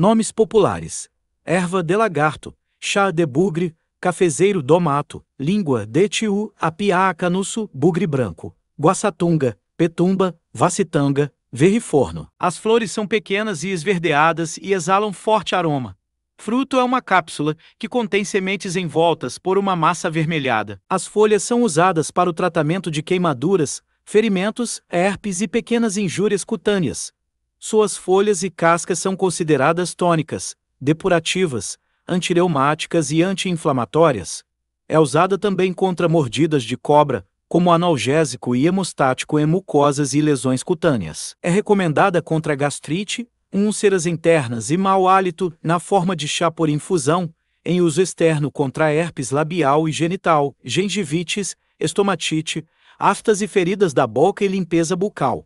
Nomes populares: erva de lagarto, chá de bugre, cafezeiro do mato, língua de tiu, apiacanusso, bugre branco, guaçatunga, petumba, vacitanga, verriforno. As flores são pequenas e esverdeadas e exalam forte aroma. Fruto é uma cápsula que contém sementes envoltas por uma massa avermelhada. As folhas são usadas para o tratamento de queimaduras, ferimentos, herpes e pequenas injúrias cutâneas, suas folhas e cascas são consideradas tônicas, depurativas, antireumáticas e anti-inflamatórias. É usada também contra mordidas de cobra, como analgésico e hemostático em mucosas e lesões cutâneas. É recomendada contra gastrite, úlceras internas e mau hálito na forma de chá por infusão, em uso externo contra herpes labial e genital, gengivites, estomatite, aftas e feridas da boca e limpeza bucal.